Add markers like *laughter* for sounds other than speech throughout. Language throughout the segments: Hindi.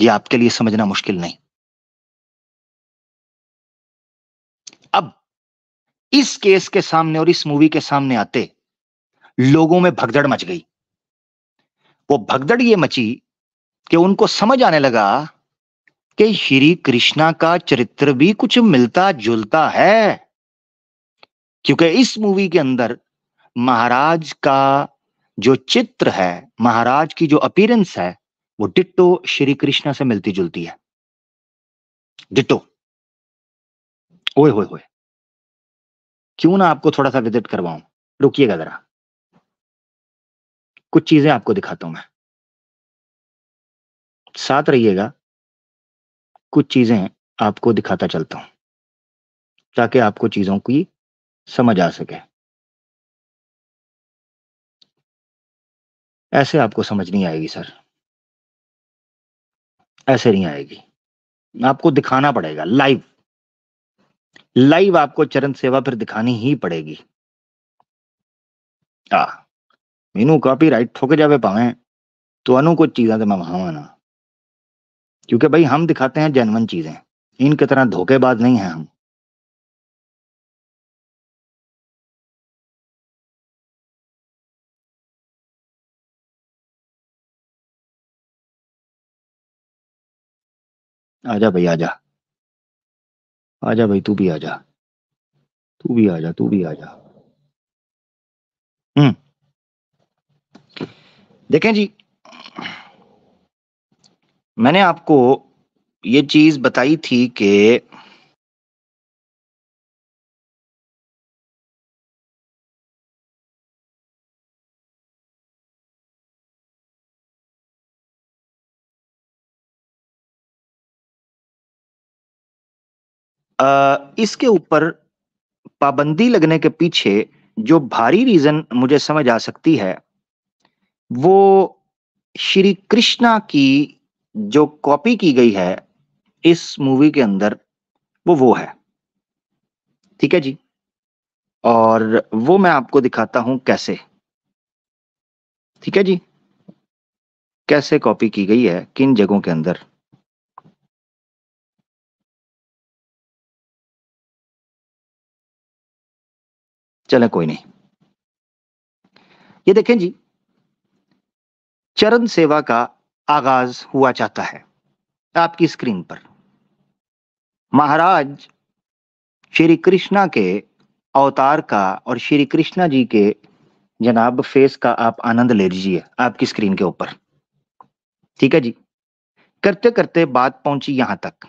ये आपके लिए समझना मुश्किल नहीं अब इस केस के सामने और इस मूवी के सामने आते लोगों में भगदड़ मच गई वो भगदड़ ये मची कि उनको समझ आने लगा कि श्री कृष्णा का चरित्र भी कुछ मिलता जुलता है क्योंकि इस मूवी के अंदर महाराज का जो चित्र है महाराज की जो अपीरेंस है वो डिट्टो श्री कृष्णा से मिलती जुलती है डिट्टो ओए होए होए क्यों ना आपको थोड़ा सा विजिट करवाऊं रुकिएगा जरा कुछ चीजें आपको दिखाता हूं मैं साथ रहिएगा कुछ चीजें आपको दिखाता चलता हूं ताकि आपको चीजों की समझ आ सके ऐसे आपको समझ नहीं आएगी सर ऐसे नहीं आएगी आपको दिखाना पड़ेगा लाइव लाइव आपको चरण सेवा फिर दिखानी ही पड़ेगी आ मीनू कापी राइट ठोके जावे पावे तो अनु कुछ चीजें तो मैं वहां आना क्योंकि भाई हम दिखाते हैं जेनवन चीजें इनकी तरह धोखेबाज नहीं है हम आजा भाई आजा आजा भाई तू भी आजा तू भी आजा तू भी आजा हम्म देखें जी मैंने आपको ये चीज बताई थी कि इसके ऊपर पाबंदी लगने के पीछे जो भारी रीज़न मुझे समझ आ सकती है, वो श्री कृष्णा की जो कॉपी की गई है, इस मूवी के अंदर, वो वो है। ठीक है जी? और वो मैं आपको दिखाता हूं कैसे। ठीक है जी? कैसे कॉपी की गई है, किन जगहों के अंदर। चले कोई नहीं ये देखें जी चरण सेवा का आगाज हुआ जाता है आपकी स्क्रीन पर महाराज श्री कृष्णा के अवतार का और श्री कृष्णा जी के जनाब फेस का आप आनंद ले लीजिए आपकी स्क्रीन के ऊपर ठीक है जी करते करते बात पहुंची यहां तक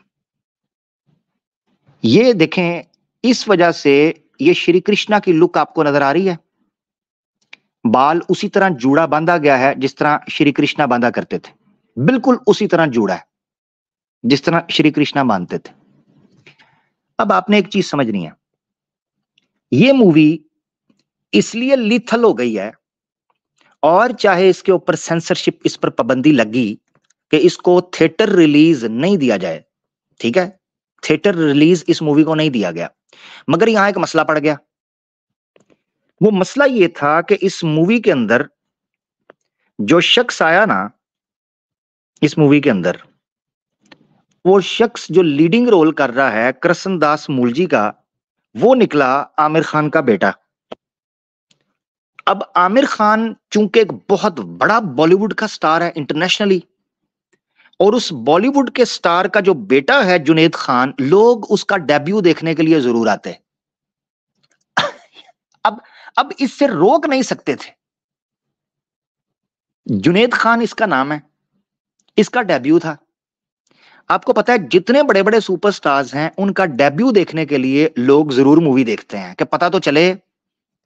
ये देखें इस वजह से ये श्री कृष्णा की लुक आपको नजर आ रही है बाल उसी तरह जूड़ा बांधा गया है जिस तरह श्री कृष्णा बांधा करते थे बिल्कुल उसी तरह जूड़ा है जिस तरह श्री कृष्णा मानते थे अब आपने एक चीज समझनी है ये मूवी इसलिए लिथल हो गई है और चाहे इसके ऊपर सेंसरशिप इस पर पाबंदी लगी कि इसको थिएटर रिलीज नहीं दिया जाए ठीक है थिएटर रिलीज इस मूवी को नहीं दिया गया मगर यहां एक मसला पड़ गया वो मसला ये था कि इस मूवी के अंदर जो शख्स आया ना इस मूवी के अंदर वो शख्स जो लीडिंग रोल कर रहा है कृष्ण दास मूलजी का वो निकला आमिर खान का बेटा अब आमिर खान चूंकि एक बहुत बड़ा बॉलीवुड का स्टार है इंटरनेशनली और उस बॉलीवुड के स्टार का जो बेटा है जुनेद खान लोग उसका डेब्यू देखने के लिए जरूर आते हैं *laughs* अब अब इससे रोक नहीं सकते थे जुनेद खान इसका नाम है इसका डेब्यू था आपको पता है जितने बड़े बड़े सुपरस्टार्स हैं उनका डेब्यू देखने के लिए लोग जरूर मूवी देखते हैं कि पता तो चले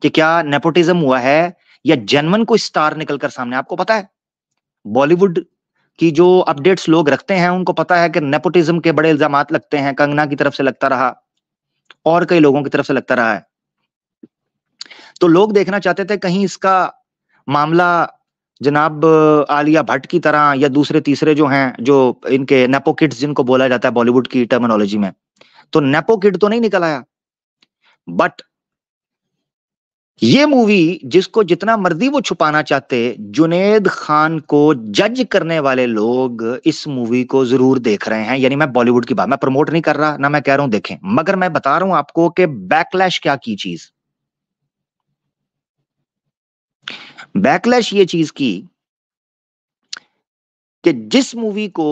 कि क्या नेपोटिज्म हुआ है या जनमन कोई स्टार निकलकर सामने आपको पता है बॉलीवुड कि जो अपडेट्स लोग रखते हैं उनको पता है कि नेपोटिज्म के बड़े इल्जाम लगते हैं कंगना की तरफ से लगता रहा और कई लोगों की तरफ से लगता रहा है तो लोग देखना चाहते थे कहीं इसका मामला जनाब आलिया भट्ट की तरह या दूसरे तीसरे जो हैं जो इनके नेपो किट जिनको बोला जाता है बॉलीवुड की टर्मिनोलॉजी में तो नेपो किट तो नहीं निकल आया बट ये मूवी जिसको जितना मर्जी वो छुपाना चाहते जुनेद खान को जज करने वाले लोग इस मूवी को जरूर देख रहे हैं यानी मैं बॉलीवुड की बात मैं प्रमोट नहीं कर रहा ना मैं कह रहा हूं देखें मगर मैं बता रहा हूं आपको कि बैकलैश क्या की चीज बैकलैश ये चीज की कि जिस मूवी को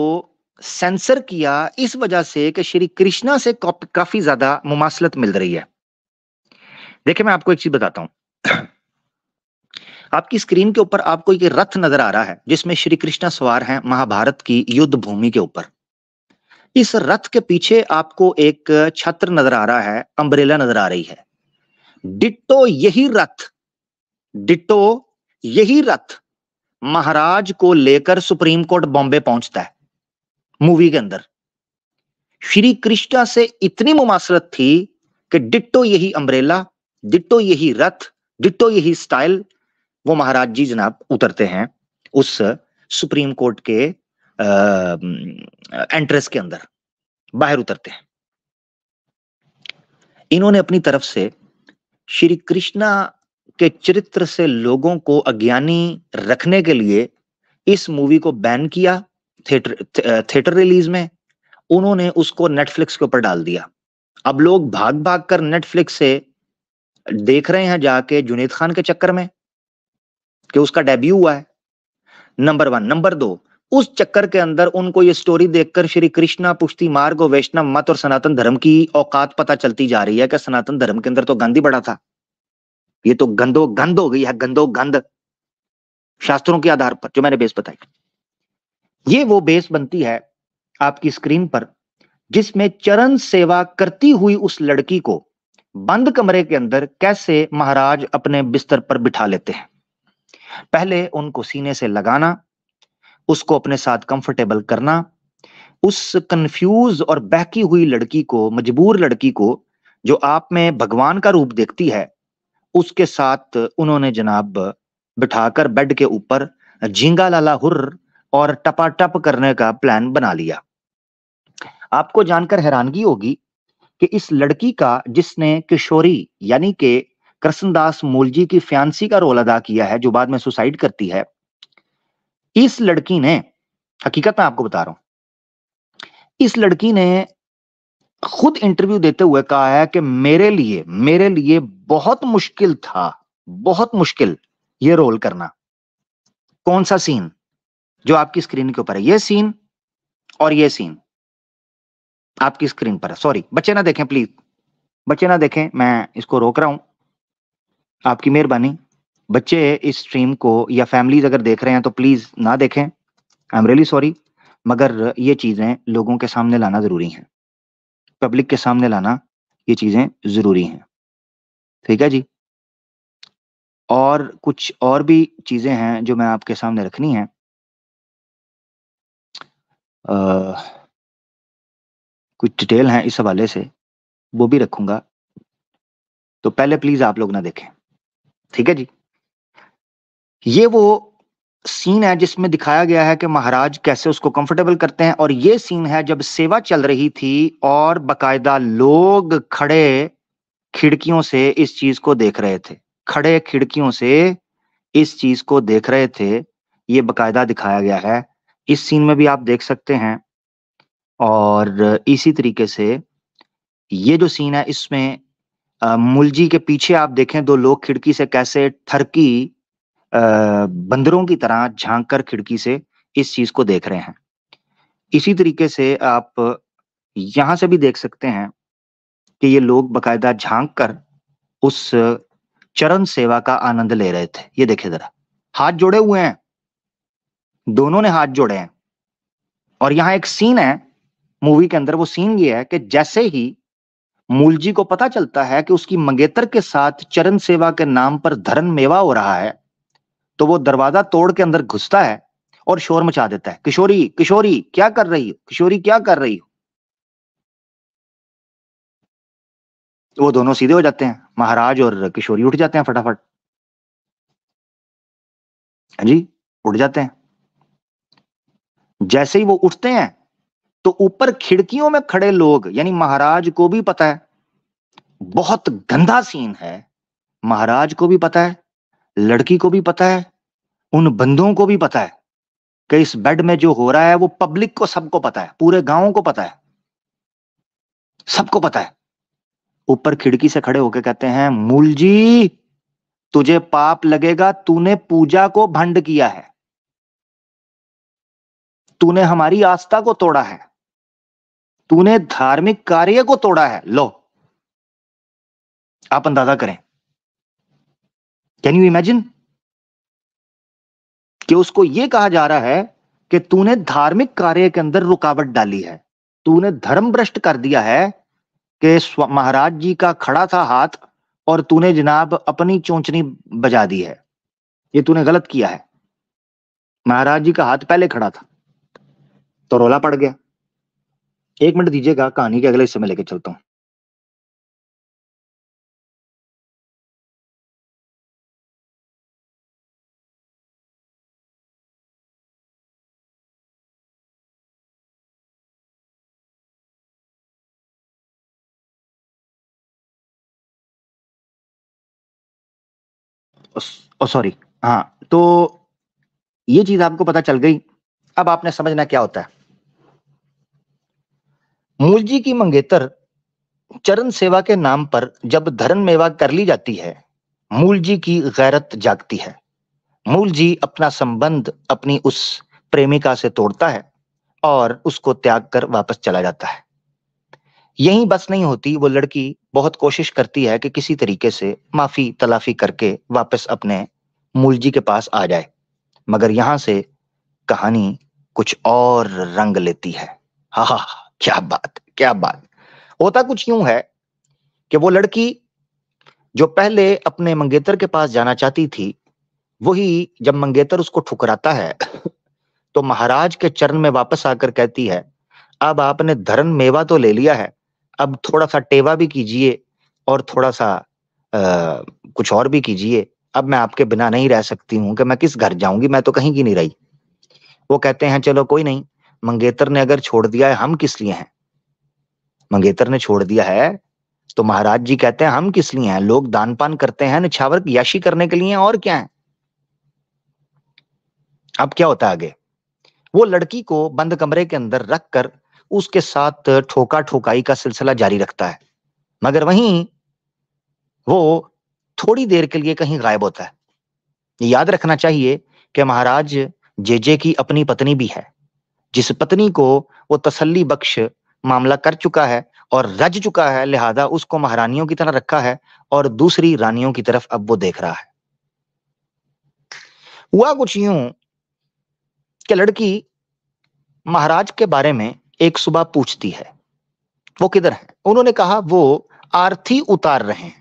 सेंसर किया इस वजह से कि श्री कृष्णा से काफी ज्यादा मुमासलत मिल रही है देखिए मैं आपको एक चीज बताता हूं आपकी स्क्रीन के ऊपर आपको ये रथ नजर आ रहा है जिसमें श्री कृष्ण सवार हैं महाभारत की युद्ध भूमि के ऊपर इस रथ के पीछे आपको एक छत्र नजर आ रहा है अम्ब्रेला नजर आ रही है डिट्टो यही रथ डिट्टो यही रथ महाराज को लेकर सुप्रीम कोर्ट बॉम्बे पहुंचता है मूवी के अंदर श्री कृष्णा से इतनी मुमासरत थी कि डिट्टो यही अम्ब्रेला डिट्टो यही रथ डिट्टो यही स्टाइल वो महाराज जी जनाब उतरते हैं उस सुप्रीम कोर्ट के एंट्रेस के अंदर बाहर उतरते हैं इन्होंने अपनी तरफ से श्री कृष्णा के चरित्र से लोगों को अज्ञानी रखने के लिए इस मूवी को बैन किया थिएटर थिएटर रिलीज में उन्होंने उसको नेटफ्लिक्स के ऊपर डाल दिया अब लोग भाग भाग कर नेटफ्लिक्स से देख रहे हैं जाके जुनेद खान के चक्कर में कि उसका डेब्यू हुआ है नंबर वन नंबर दो उस चक्कर के अंदर उनको ये स्टोरी देखकर श्री कृष्णा पुष्टि मार्ग और वैष्णव मत और सनातन धर्म की औकात पता चलती जा रही है कि सनातन धर्म के अंदर तो गंद ही बड़ा था ये तो गंदो गंद हो गई है गंदो गंद शास्त्रों के आधार पर जो मैंने बेस बताई ये वो बेस बनती है आपकी स्क्रीन पर जिसमें चरण सेवा करती हुई उस लड़की को बंद कमरे के अंदर कैसे महाराज अपने बिस्तर पर बिठा लेते हैं पहले उनको सीने से लगाना उसको अपने साथ कंफर्टेबल करना उस कंफ्यूज और बहकी हुई लड़की को मजबूर लड़की को जो आप में भगवान का रूप देखती है उसके साथ उन्होंने जनाब बिठाकर बेड के ऊपर झींगा लाला हुर और टपाटप करने का प्लान बना लिया आपको जानकर हैरानगी होगी कि इस लड़की का जिसने किशोरी यानी कि कृष्णदास मूल जी की फैंसी का रोल अदा किया है जो बाद में सुसाइड करती है इस लड़की ने हकीकत में आपको बता रहा हूं इस लड़की ने खुद इंटरव्यू देते हुए कहा है कि मेरे लिए मेरे लिए बहुत मुश्किल था बहुत मुश्किल ये रोल करना कौन सा सीन जो आपकी स्क्रीन के ऊपर है ये सीन और ये सीन आपकी स्क्रीन पर है सॉरी बच्चे ना देखें प्लीज बच्चे ना देखें मैं इसको रोक रहा हूं आपकी मेहरबानी बच्चे इस स्ट्रीम को या फैमिलीज अगर देख रहे हैं तो प्लीज ना देखें आई एम रियली सॉरी मगर ये चीजें लोगों के सामने लाना जरूरी है पब्लिक के सामने लाना ये चीजें जरूरी हैं ठीक है जी और कुछ और भी चीजें हैं जो मैं आपके सामने रखनी है आ, कुछ डिटेल हैं इस हवाले से वो भी रखूंगा तो पहले प्लीज आप लोग ना देखें ठीक है जी ये वो सीन है जिसमें दिखाया गया है कि महाराज कैसे उसको कंफर्टेबल करते हैं और ये सीन है जब सेवा चल रही थी और बकायदा लोग खड़े खिड़कियों से इस चीज को देख रहे थे खड़े खिड़कियों से इस चीज को देख रहे थे ये बकायदा दिखाया गया है इस सीन में भी आप देख सकते हैं और इसी तरीके से ये जो सीन है इसमें मुलजी के पीछे आप देखें दो तो लोग खिड़की से कैसे थरकी बंदरों की तरह झांक कर खिड़की से इस चीज को देख रहे हैं इसी तरीके से आप यहां से भी देख सकते हैं कि ये लोग बकायदा झांक कर उस चरण सेवा का आनंद ले रहे थे ये देखे जरा हाथ जोड़े हुए हैं दोनों ने हाथ जोड़े हैं और यहां एक सीन है मूवी के अंदर वो सीन ये है कि जैसे ही मूल जी को पता चलता है कि उसकी मंगेतर के साथ चरण सेवा के नाम पर धरन मेवा हो रहा है तो वो दरवाजा तोड़ के अंदर घुसता है और शोर मचा देता है किशोरी किशोरी क्या कर रही हो किशोरी क्या कर रही हो तो वो दोनों सीधे हो जाते हैं महाराज और किशोरी उठ जाते हैं फटाफट हाँ जी उठ जाते हैं जैसे ही वो उठते हैं तो ऊपर खिड़कियों में खड़े लोग यानी महाराज को भी पता है बहुत गंदा सीन है महाराज को भी पता है लड़की को भी पता है उन बंधुओं को भी पता है कि इस बेड में जो हो रहा है वो पब्लिक को सबको पता है पूरे गांव को पता है सबको पता है ऊपर खिड़की से खड़े होकर कहते हैं मूल जी तुझे पाप लगेगा तूने पूजा को भंड किया है तूने हमारी आस्था को तोड़ा है तूने धार्मिक कार्य को तोड़ा है लो आप अंदाजा करें कैन यू इमेजिन कि उसको यह कहा जा रहा है कि तूने धार्मिक कार्य के अंदर रुकावट डाली है तूने धर्म भ्रष्ट कर दिया है कि महाराज जी का खड़ा था हाथ और तूने जनाब अपनी चोंचनी बजा दी है ये तूने गलत किया है महाराज जी का हाथ पहले खड़ा था तो रोला पड़ गया एक मिनट दीजिएगा कहानी के अगले हिस्से में लेके चलता हूं सॉरी हाँ तो ये चीज़ आपको पता चल गई अब आपने समझना क्या होता है मूल जी की मंगेतर चरण सेवा के नाम पर जब धरन मेवा कर ली जाती है मूल जी की गैरत जागती है मूल जी अपना संबंध अपनी उस प्रेमिका से तोड़ता है और उसको त्याग कर वापस चला जाता है यही बस नहीं होती वो लड़की बहुत कोशिश करती है कि किसी तरीके से माफी तलाफी करके वापस अपने मूल जी के पास आ जाए मगर यहां से कहानी कुछ और रंग लेती है हा हा क्या बात क्या बात होता कुछ यूं है कि वो लड़की जो पहले अपने मंगेतर के पास जाना चाहती थी वही जब मंगेतर उसको ठुकराता है *coughs* तो महाराज के चरण में वापस आकर कहती है अब आपने धरन मेवा तो ले लिया है अब थोड़ा सा टेवा भी कीजिए और थोड़ा सा आ, कुछ और भी कीजिए अब मैं आपके बिना नहीं रह सकती हूं कि मैं किस घर जाऊंगी मैं तो कहीं की नहीं रही वो कहते हैं चलो कोई नहीं मंगेतर ने अगर छोड़ दिया है हम किस लिए हैं मंगेतर ने छोड़ दिया है तो महाराज जी कहते हैं हम किस लिए हैं लोग दान पान करते हैं निछावर याशी करने के लिए और क्या है अब क्या होता है आगे वो लड़की को बंद कमरे के अंदर रख कर उसके साथ ठोका ठोकाई का सिलसिला जारी रखता है मगर वहीं वो थोड़ी देर के लिए कहीं गायब होता है याद रखना चाहिए कि महाराज जेजे की अपनी पत्नी भी है जिस पत्नी को वो तसल्ली बख्श मामला कर चुका है और रज चुका है लिहाजा उसको महारानियों की तरह रखा है और दूसरी रानियों की तरफ अब वो देख रहा है हुआ कुछ यूं कि लड़की महाराज के बारे में एक सुबह पूछती है वो किधर है उन्होंने कहा वो आरथी उतार रहे हैं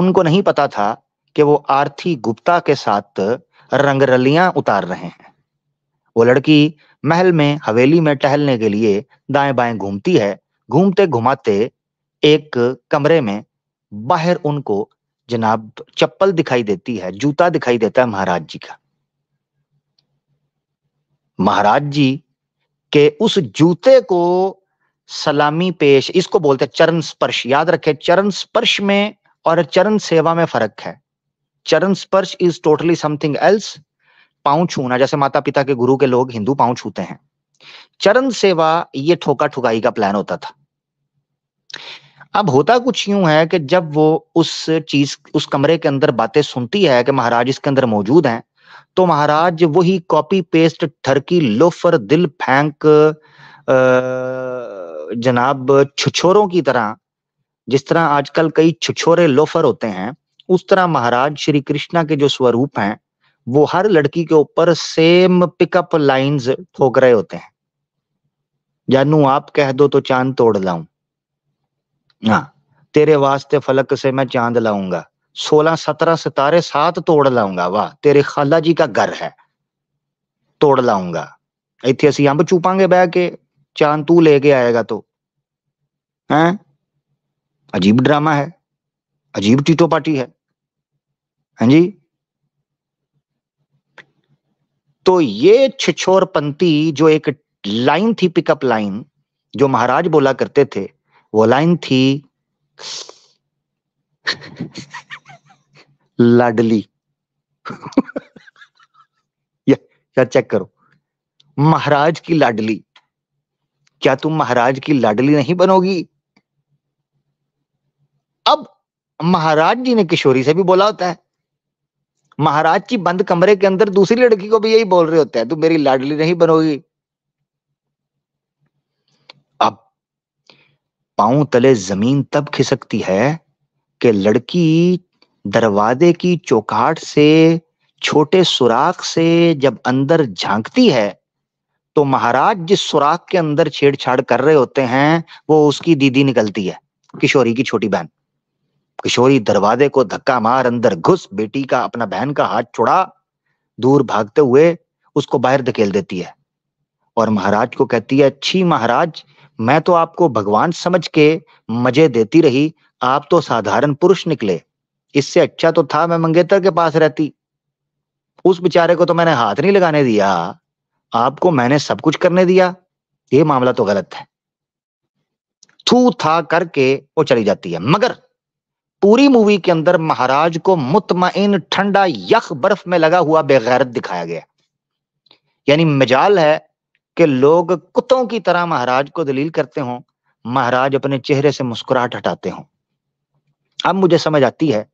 उनको नहीं पता था कि वो आरथी गुप्ता के साथ रंगरलियां उतार रहे हैं वो लड़की महल में हवेली में टहलने के लिए दाएं बाएं घूमती है घूमते घुमाते एक कमरे में बाहर उनको जनाब चप्पल दिखाई देती है जूता दिखाई देता है महाराज जी का महाराज जी के उस जूते को सलामी पेश इसको बोलते हैं चरण स्पर्श याद रखें चरण स्पर्श में और चरण सेवा में फर्क है चरण स्पर्श इज टोटली समथिंग एल्स पांव छूना जैसे माता पिता के गुरु के लोग हिंदू पांव छूते हैं चरण सेवा ये ठोका ठुकाई का प्लान होता था अब होता कुछ यूं है कि जब वो उस चीज उस कमरे के अंदर बातें सुनती है कि महाराज इसके अंदर मौजूद हैं तो महाराज वही कॉपी पेस्ट ठरकी लोफर दिल फेंक जनाब छुछोरों की तरह जिस तरह आजकल कई छुछोरे लोफर होते हैं उस तरह महाराज श्री कृष्णा के जो स्वरूप हैं वो हर लड़की के ऊपर सेम पिकअप लाइंस ठोक रहे होते हैं जानू आप कह दो तो चांद तोड़ लाऊं ना हाँ, तेरे वास्ते फलक से मैं चांद लाऊंगा सोलह सत्रह सितारे सात तोड़ लाऊंगा वाह तेरे खाला जी का घर है तोड़ लाऊंगा इतने असि अंब ਚੂਪਾਂਗੇ बह के चांद तू ले आएगा तो है अजीब ड्रामा है अजीब टीटो पार्टी है हाँ जी तो ये पंथी जो एक लाइन थी पिकअप लाइन जो महाराज बोला करते थे वो लाइन थी लाडली या, या चेक करो महाराज की लाडली क्या तुम महाराज की लाडली नहीं बनोगी अब महाराज जी ने किशोरी से भी बोला होता है महाराज जी बंद कमरे के अंदर दूसरी लड़की को भी यही बोल रहे होते हैं तू मेरी लाडली नहीं बनोगी अब पांव तले जमीन तब खिसकती है कि लड़की दरवाजे की चौकाट से छोटे सुराख से जब अंदर झांकती है तो महाराज जिस सुराख के अंदर छेड़छाड़ कर रहे होते हैं वो उसकी दीदी निकलती है किशोरी की छोटी बहन किशोरी दरवाजे को धक्का मार अंदर घुस बेटी का अपना बहन का हाथ छुड़ा दूर भागते हुए उसको बाहर धकेल देती है और महाराज को कहती है अच्छी महाराज मैं तो आपको भगवान समझ के मजे देती रही आप तो साधारण पुरुष निकले इससे अच्छा तो था मैं मंगेतर के पास रहती उस बेचारे को तो मैंने हाथ नहीं लगाने दिया आपको मैंने सब कुछ करने दिया ये मामला तो गलत है थू था करके वो चली जाती है मगर पूरी मूवी के अंदर महाराज को मुतमिन ठंडा यख बर्फ में लगा हुआ बेगैरत दिखाया गया यानी मजाल है कि लोग कुत्तों की तरह महाराज को दलील करते हों महाराज अपने चेहरे से मुस्कुराहट हटाते हों अब मुझे समझ आती है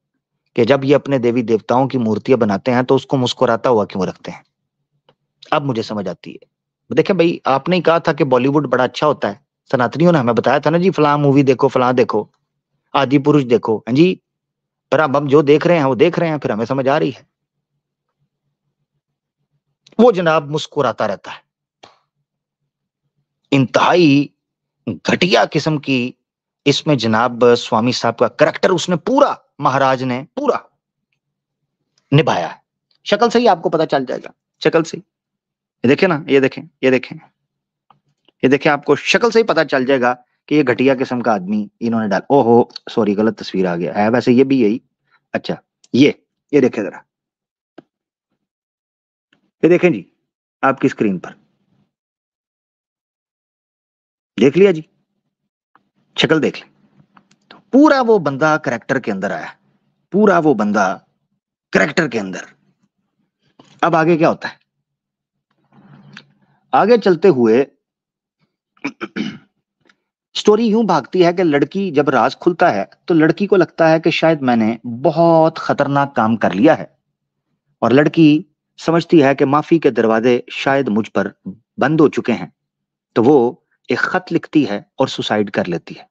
कि जब ये अपने देवी देवताओं की मूर्तियां बनाते हैं तो उसको मुस्कुराता हुआ क्यों रखते हैं अब मुझे समझ आती है देखें भाई आपने कहा था कि बॉलीवुड बड़ा अच्छा होता है सनातनियों ने हमें बताया था ना जी फला मूवी देखो फला देखो आदि पुरुष देखो हाँ जी पर अब हम जो देख रहे हैं वो देख रहे हैं फिर हमें समझ आ रही है वो जनाब मुस्कुराता रहता है इंतहाई घटिया किस्म की इसमें जनाब स्वामी साहब का करेक्टर उसने पूरा महाराज ने पूरा निभाया है शक्ल से ही आपको पता चल जाएगा शक्ल से ये देखे ना ये देखें ये देखें ये देखें आपको शक्ल से ही पता चल जाएगा कि ये घटिया किस्म का आदमी इन्होंने डाल ओहो सॉरी गलत तस्वीर आ गया है वैसे ये भी यही अच्छा ये ये देखे जरा ये देखें जी आपकी स्क्रीन पर देख लिया जी शक्ल देख ले तो पूरा वो बंदा करेक्टर के अंदर आया पूरा वो बंदा करेक्टर के अंदर अब आगे क्या होता है आगे चलते हुए स्टोरी यूं भागती है कि लड़की जब राज खुलता है तो लड़की को लगता है कि शायद मैंने बहुत खतरनाक काम कर लिया है और लड़की समझती है कि माफी के दरवाजे शायद मुझ पर बंद हो चुके हैं तो वो एक खत लिखती है और सुसाइड कर लेती है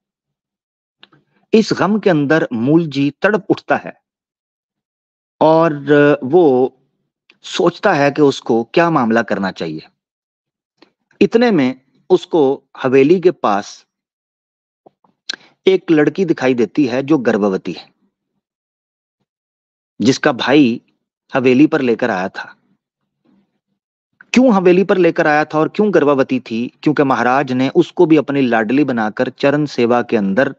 इस गम के अंदर मूल जी तड़प उठता है और वो सोचता है कि उसको क्या मामला करना चाहिए इतने में उसको हवेली के पास एक लड़की दिखाई देती है जो गर्भवती है जिसका भाई हवेली पर लेकर आया था क्यों हवेली पर लेकर आया था और क्यों गर्भवती थी क्योंकि महाराज ने उसको भी अपनी लाडली बनाकर चरण सेवा के अंदर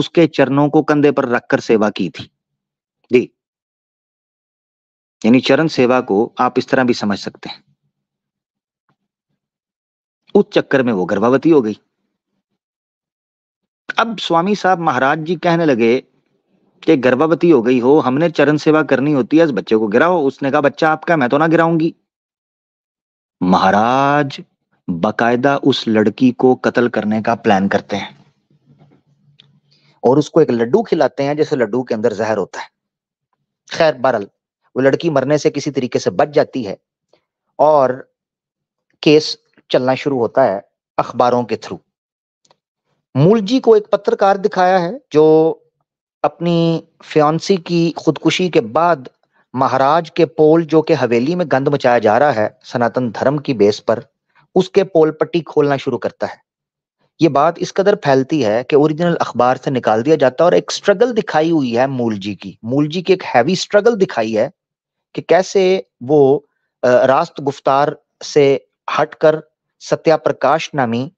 उसके चरणों को कंधे पर रखकर सेवा की थी जी यानी चरण सेवा को आप इस तरह भी समझ सकते हैं उस चक्कर में वो गर्भवती हो गई अब स्वामी साहब महाराज जी कहने लगे कि गर्भवती हो गई हो हमने चरण सेवा करनी होती है इस बच्चे को गिराओ उसने कहा बच्चा आपका मैं तो ना गिराऊंगी महाराज बकायदा उस लड़की को कत्ल करने का प्लान करते हैं और उसको एक लड्डू खिलाते हैं जैसे लड्डू के अंदर जहर होता है खैर बरल वो लड़की मरने से किसी तरीके से बच जाती है और केस चलना शुरू होता है अखबारों के थ्रू मूल जी को एक पत्रकार दिखाया है जो अपनी फ्यांसी की खुदकुशी के बाद महाराज के पोल जो कि हवेली में गंद मचाया जा रहा है सनातन धर्म की बेस पर उसके पोल पट्टी खोलना शुरू करता है ये बात इस कदर फैलती है कि ओरिजिनल अखबार से निकाल दिया जाता है और एक स्ट्रगल दिखाई हुई है मूल जी की मूल जी की एक हैवी स्ट्रगल दिखाई है कि कैसे वो रास्त गुफ्तार से हटकर सत्या प्रकाश नामी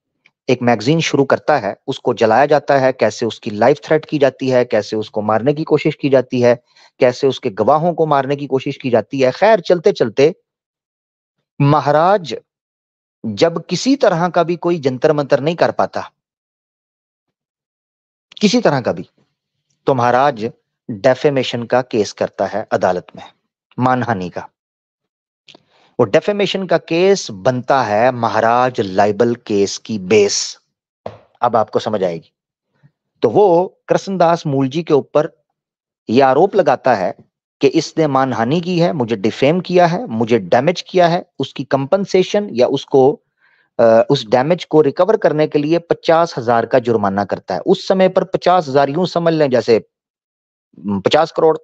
एक मैगजीन शुरू करता है उसको जलाया जाता है कैसे उसकी लाइफ थ्रेट की जाती है कैसे उसको मारने की कोशिश की जाती है कैसे उसके गवाहों को मारने की कोशिश की जाती है खैर चलते चलते महाराज जब किसी तरह का भी कोई जंतर मंतर नहीं कर पाता किसी तरह का भी तो महाराज डेफेमेशन का केस करता है अदालत में मानहानि का और डेफेमेशन का केस बनता है महाराज लाइबल केस की बेस अब आपको समझ आएगी तो वो कृष्णदास मूल जी के ऊपर यह आरोप लगाता है कि इसने मानहानि की है मुझे डिफेम किया है मुझे डैमेज किया है उसकी कंपनसेशन या उसको उस डैमेज को रिकवर करने के लिए पचास हजार का जुर्माना करता है उस समय पर पचास हजार यूं समझ लें जैसे पचास करोड़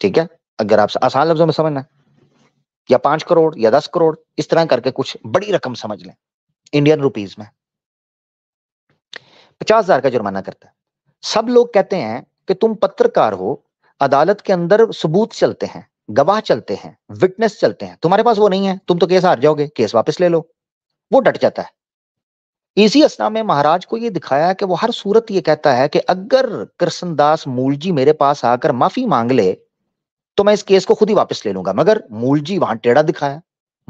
ठीक है अगर आप आसान लफ्जों में समझना है या पांच करोड़ या दस करोड़ इस तरह करके कुछ बड़ी रकम समझ लें इंडियन रुपीज में पचास हजार का जुर्माना करता है सब लोग कहते हैं कि तुम पत्रकार हो अदालत के अंदर सबूत चलते हैं गवाह चलते हैं विटनेस चलते हैं तुम्हारे पास वो नहीं है तुम तो केस हार जाओगे केस वापस ले लो वो डट जाता है इसी असना में महाराज को ये दिखाया कि वो हर सूरत ये कहता है कि अगर कृष्णदास मूल जी मेरे पास आकर माफी मांग ले तो मैं इस केस को खुद ही वापस ले लूंगा मगर मूल जी वहां टेढ़ा दिखाया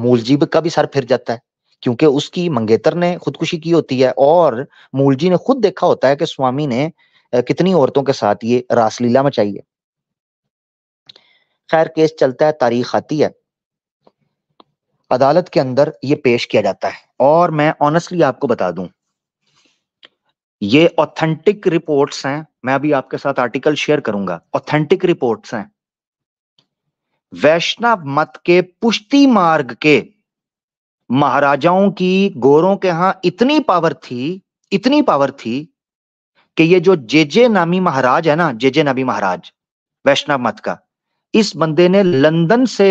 मूल जी का भी सर फिर जाता है क्योंकि उसकी मंगेतर ने खुदकुशी की होती है और मूल जी ने खुद देखा होता है कि स्वामी ने कितनी औरतों के साथ ये रासलीला मचाई है खैर केस चलता है तारीख आती है अदालत के अंदर ये पेश किया जाता है और मैं ऑनेस्टली आपको बता दूं ये ऑथेंटिक रिपोर्ट्स हैं मैं अभी आपके साथ आर्टिकल शेयर करूंगा ऑथेंटिक रिपोर्ट्स हैं वैष्णव मत के पुष्टि मार्ग के महाराजाओं की गोरों के यहां इतनी पावर थी इतनी पावर थी कि ये जो जे जे नामी महाराज है ना जे जे नामी महाराज वैष्णव मत का इस बंदे ने लंदन से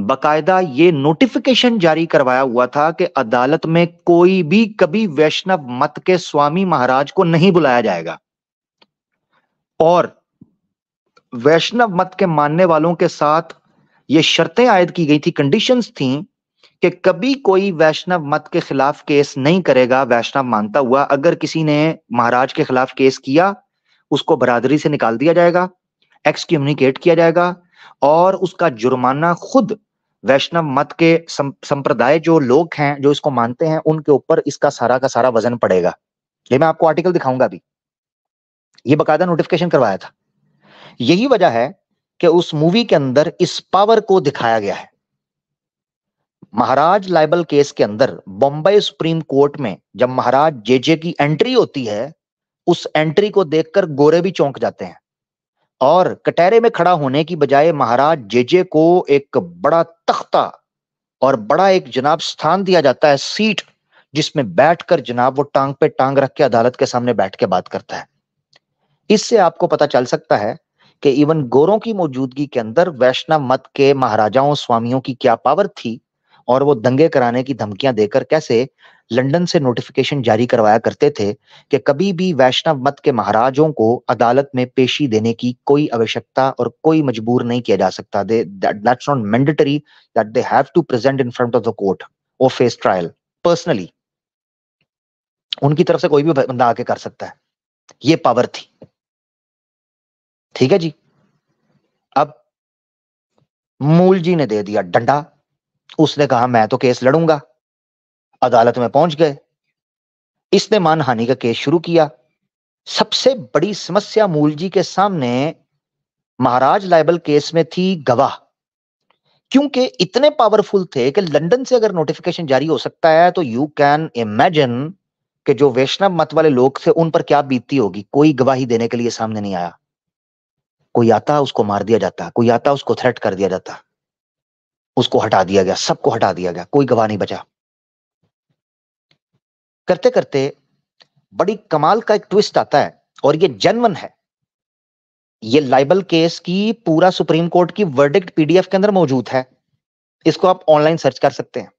बकायदा ये नोटिफिकेशन जारी करवाया हुआ था कि अदालत में कोई भी कभी वैष्णव मत के स्वामी महाराज को नहीं बुलाया जाएगा और वैष्णव मत के मानने वालों के साथ ये शर्तें आयद की गई थी कंडीशंस थी कि कभी कोई वैष्णव मत के खिलाफ केस नहीं करेगा वैष्णव मानता हुआ अगर किसी ने महाराज के खिलाफ केस किया उसको बरादरी से निकाल दिया जाएगा एक्सकम्युनिकेट किया जाएगा और उसका जुर्माना खुद वैष्णव मत के संप्रदाय जो लोग हैं जो इसको मानते हैं उनके ऊपर इसका सारा का सारा वजन पड़ेगा ये मैं आपको आर्टिकल दिखाऊंगा अभी ये बकायदा नोटिफिकेशन करवाया था यही वजह है कि उस मूवी के अंदर इस पावर को दिखाया गया है महाराज लाइबल केस के अंदर बॉम्बे सुप्रीम कोर्ट में जब महाराज जेजे की एंट्री होती है उस एंट्री को देखकर गोरे भी चौंक जाते हैं और कटहरे में खड़ा होने की बजाय महाराज जेजे को एक बड़ा तख्ता और बड़ा एक जनाब स्थान दिया जाता है सीट जिसमें बैठकर जनाब वो टांग पे टांग रख के अदालत के सामने बैठ के बात करता है इससे आपको पता चल सकता है कि इवन गोरों की मौजूदगी के अंदर वैष्णव मत के महाराजाओं स्वामियों की क्या पावर थी और वो दंगे कराने की धमकियां देकर कैसे लंदन से नोटिफिकेशन जारी करवाया करते थे कि कभी भी वैष्णव मत के महाराजों को अदालत में पेशी देने की कोई आवश्यकता और कोई मजबूर नहीं किया जा सकता they that's not mandatory that they have to present in front of the court और फेस ट्रायल पर्सनली उनकी तरफ से कोई भी बंदा आके कर सकता है ये पावर थी ठीक है जी अब मूल जी ने दे दिया डंडा उसने कहा मैं तो केस लड़ूंगा अदालत में पहुंच गए इसने मानहानि का केस शुरू किया सबसे बड़ी समस्या मूल जी के सामने महाराज लाइबल केस में थी गवाह क्योंकि इतने पावरफुल थे कि लंदन से अगर नोटिफिकेशन जारी हो सकता है तो यू कैन इमेजिन कि जो वैष्णव मत वाले लोग थे उन पर क्या बीतती होगी कोई गवाही देने के लिए सामने नहीं आया कोई आता उसको मार दिया जाता कोई आता उसको थ्रेट कर दिया जाता उसको हटा दिया गया सबको हटा दिया गया कोई गवाह नहीं बचा करते करते बड़ी कमाल का एक ट्विस्ट आता है और ये जनवन है ये लाइबल केस की पूरा सुप्रीम कोर्ट की वर्डिक्ट पीडीएफ के अंदर मौजूद है इसको आप ऑनलाइन सर्च कर सकते हैं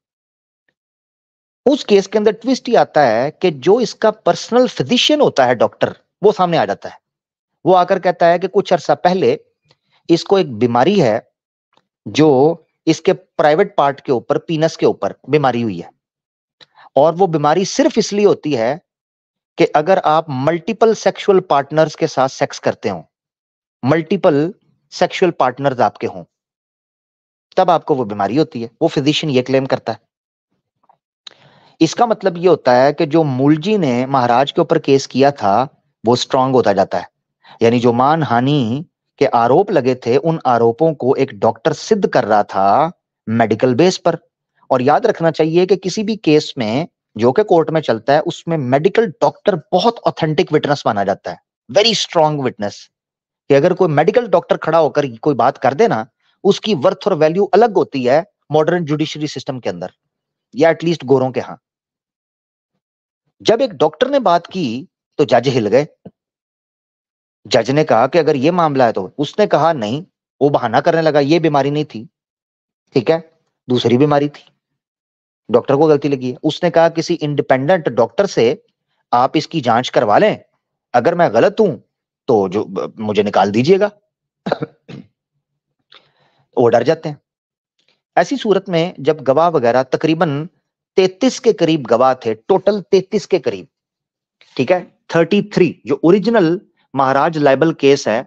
उस केस के अंदर ट्विस्ट ही आता है कि जो इसका पर्सनल फिजिशियन होता है डॉक्टर वो सामने आ जाता है वो आकर कहता है कि कुछ अरसा पहले इसको एक बीमारी है जो इसके प्राइवेट पार्ट के ऊपर पीनस के ऊपर बीमारी हुई है और वो बीमारी सिर्फ इसलिए होती है कि अगर आप मल्टीपल सेक्सुअल पार्टनर्स के साथ सेक्स करते हो मल्टीपल सेक्सुअल पार्टनर्स आपके हों तब आपको वो बीमारी होती है वो फिजिशियन ये क्लेम करता है इसका मतलब ये होता है कि जो मूलजी ने महाराज के ऊपर केस किया था वो स्ट्रांग होता जाता है यानी जो मान हानि के आरोप लगे थे उन आरोपों को एक डॉक्टर सिद्ध कर रहा था मेडिकल बेस पर और याद रखना चाहिए कि किसी भी केस में जो के कोर्ट में चलता है उसमें मेडिकल डॉक्टर बहुत ऑथेंटिक विटनेस माना जाता है वेरी स्ट्रॉन्ग विटनेस कि अगर कोई मेडिकल डॉक्टर खड़ा होकर कोई बात कर देना उसकी वर्थ और वैल्यू अलग होती है मॉडर्न जुडिशरी सिस्टम के अंदर या एटलीस्ट गोरों के यहां जब एक डॉक्टर ने बात की तो जज हिल गए जज ने कहा कि अगर ये मामला है तो उसने कहा नहीं वो बहाना करने लगा ये बीमारी नहीं थी ठीक है दूसरी बीमारी थी डॉक्टर को गलती लगी है उसने कहा किसी इंडिपेंडेंट डॉक्टर से आप इसकी जांच करवा लें अगर मैं गलत हूं तो जो मुझे निकाल दीजिएगा *clears throat* वो डर जाते हैं ऐसी सूरत में जब गवाह वगैरह तकरीबन 33 के करीब गवाह थे टोटल 33 के करीब ठीक है 33 जो ओरिजिनल महाराज लाइबल केस है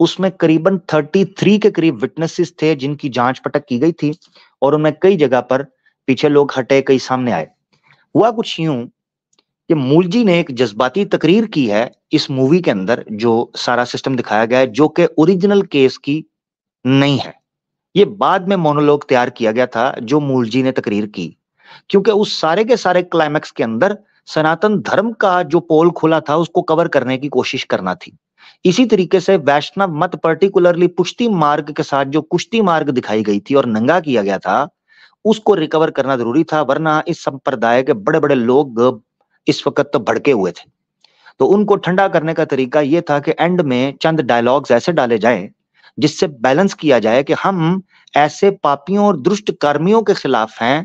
उसमें करीबन 33 के करीब विटनेसेस थे जिनकी जांच पटक की गई थी और उनमें कई जगह पर पीछे लोग हटे कई सामने आए हुआ कुछ यूं कि मूलजी ने एक जज्बाती तकरीर की है इस मूवी के अंदर जो सारा सिस्टम दिखाया गया है जो कि ओरिजिनल केस की नहीं है ये बाद में मोनोलॉग तैयार किया गया था जो मूलजी ने तकरीर की क्योंकि उस सारे के सारे क्लाइमैक्स के अंदर सनातन धर्म का जो पोल खुला था उसको कवर करने की कोशिश करना थी इसी तरीके से वैष्णव मत पर्टिकुलरली पुश्ती मार्ग के साथ जो कुश्ती मार्ग दिखाई गई थी और नंगा किया गया था उसको रिकवर करना जरूरी था वरना इस संप्रदाय के बड़े बड़े लोग इस वक्त तो भड़के हुए थे तो उनको ठंडा करने का तरीका यह था कि एंड में चंद डायलॉग्स ऐसे डाले जाए जिससे बैलेंस किया जाए कि हम ऐसे पापियों और दुष्ट कर्मियों के खिलाफ हैं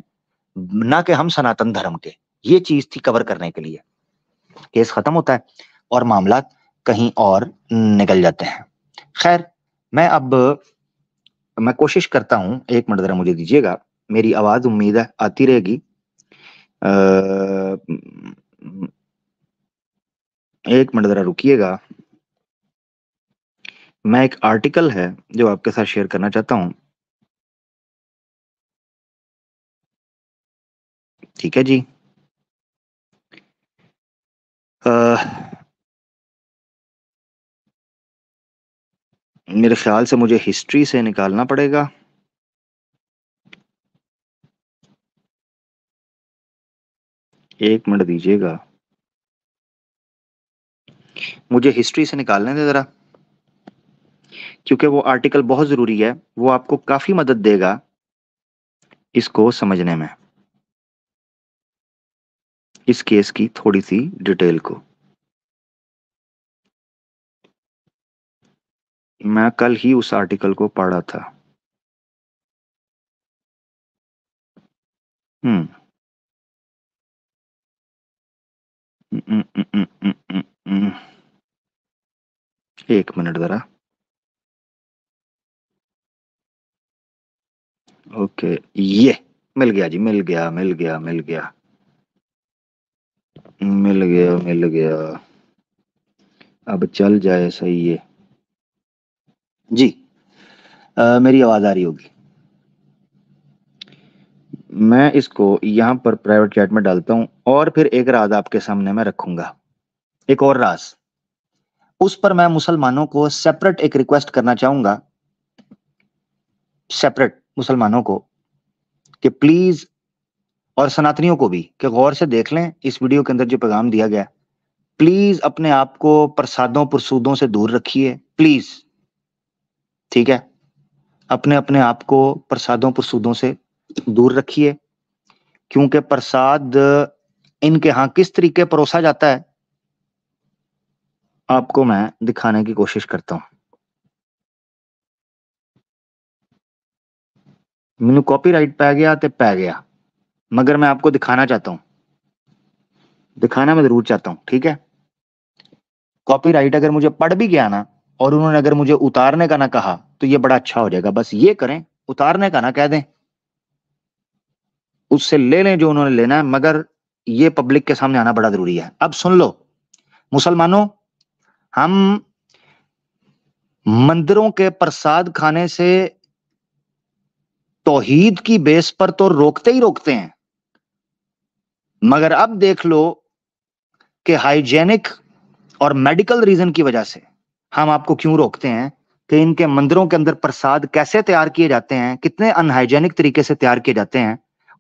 ना कि हम सनातन धर्म के ये चीज थी कवर करने के लिए केस खत्म होता है और मामला कहीं और निकल जाते हैं खैर मैं अब मैं कोशिश करता हूं एक मिनट जरा मुझे दीजिएगा मेरी आवाज उम्मीद है आती रहेगी एक मिनट जरा रुकिएगा मैं एक आर्टिकल है जो आपके साथ शेयर करना चाहता हूं ठीक है जी मेरे ख्याल से मुझे हिस्ट्री से निकालना पड़ेगा। एक मिनट दीजिएगा। मुझे हिस्ट्री से निकालने दे ज़रा। क्योंकि वो आर्टिकल बहुत ज़रूरी है, वो आपको काफ़ी मदद देगा, इसको समझने में। इस केस की थोड़ी सी डिटेल को मैं कल ही उस आर्टिकल को पढ़ा था हम्म एक मिनट जरा ओके ये मिल गया जी मिल गया मिल गया मिल गया मिल गया मिल गया अब चल जाए सही है जी आ, मेरी आवाज आ रही होगी मैं इसको यहां पर प्राइवेट चैट में डालता हूं और फिर एक राज आपके सामने मैं रखूंगा एक और राज उस पर मैं मुसलमानों को सेपरेट एक रिक्वेस्ट करना चाहूंगा सेपरेट मुसलमानों को कि प्लीज और सनातनियों को भी कि गौर से देख लें इस वीडियो के अंदर जो पैगाम दिया गया प्लीज अपने आप को प्रसादों प्रसूदों से दूर रखिए प्लीज ठीक है अपने अपने आप को प्रसादों प्रसूदों से दूर रखिए क्योंकि प्रसाद इनके यहां किस तरीके परोसा जाता है आपको मैं दिखाने की कोशिश करता हूं ਮੈਨੂੰ ਕਾਪੀਰਾਈਟ पै गया तो पै गया मगर मैं आपको दिखाना चाहता हूं दिखाना मैं जरूर चाहता हूं ठीक है कॉपीराइट अगर मुझे पढ़ भी गया ना और उन्होंने अगर मुझे उतारने का ना कहा तो ये बड़ा अच्छा हो जाएगा बस ये करें उतारने का ना कह दें उससे ले लें जो उन्होंने लेना है मगर ये पब्लिक के सामने आना बड़ा जरूरी है अब सुन लो मुसलमानों हम मंदिरों के प्रसाद खाने से तोहीद की बेस पर तो रोकते ही रोकते हैं मगर अब देख लो कि हाइजेनिक और मेडिकल रीजन की वजह से हम आपको क्यों रोकते हैं कि इनके मंदिरों के अंदर प्रसाद कैसे तैयार किए जाते हैं कितने अनहाइजेनिक तरीके से तैयार किए जाते हैं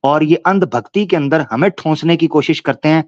और ये अंधभक्ति के अंदर हमें ठोंसने की कोशिश करते हैं